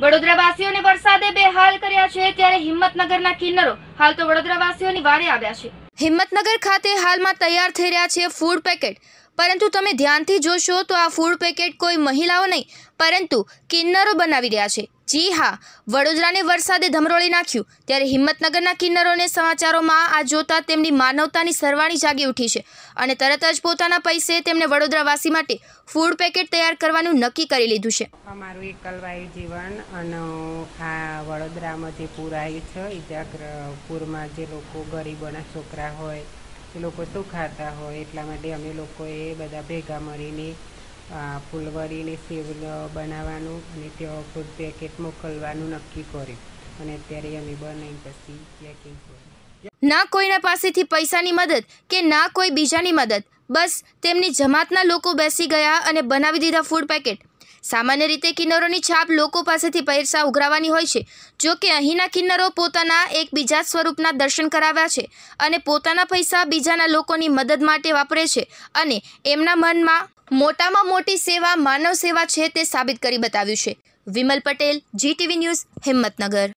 વડોદરાવાસીઓને વરસાદે બેહાલ કર્યા છે ત્યારે હિંમતનગરના કિન્નરો હાલ તો વડોદરાવાસીઓની વારે આવ્યા છે હિંમતનગર ખાતે હાલમાં તૈયાર થઈ રહ્યા છે ફૂડ પેકેટ પરંતુ તમે ધ્યાનથી જોશો તો આ ફૂડ પેકેટ કોઈ મહિલાઓ નહીં પરંતુ કિન્નરો બનાવી રહ્યા છે જી હા વડોદરાને વરસાદે ધમરોળી નાખ્યું ત્યારે હિંમતનગરના કિન્નરોને સમાચારોમાં આ જોતા તેમની માનવતાની સરવાણી જાગી ઉઠી છે અને તરત જ પોતાના પૈસે તેમણે વડોદરાવાસી માટે ફૂડ પેકેટ તૈયાર કરવાનું નક્કી કરી લીધું છે અમારું એકલવાયું જીવન અને આ વડોદરામાં જે પૂર આવ્યું છે પૂરમાં જે લોકો ગરીબોના છોકરા હોય લોકો શું ખાતા હોય એટલા માટે અમે લોકોએ બધા ભેગા મળીને ફૂલવરીને સેવ બનાવવાનું અને ત્યાં ફૂડ પેકેટ મોકલવાનું નક્કી કર્યું અને અત્યારે અમે બનાવી પછી પેકિંગ કર્યું ના કોઈના પાસેથી પૈસાની મદદ કે ના કોઈ બીજાની મદદ બસ તેમની જમાતના લોકો બેસી ગયા અને બનાવી દીધા ફૂડ પેકેટ સામાન્ય રીતે કિન્નરોની છાપ લોકો પાસેથી પહેરસા ઉઘરાવાની હોય છે જો કે અહીંના કિન્નરો પોતાના એક બીજા સ્વરૂપના દર્શન કરાવ્યા છે અને પોતાના પૈસા બીજાના લોકોની મદદ માટે વાપરે છે અને એમના મનમાં મોટામાં મોટી સેવા માનવ સેવા છે તે સાબિત કરી બતાવ્યું છે વિમલ પટેલ જીટીવી ન્યૂઝ હિંમતનગર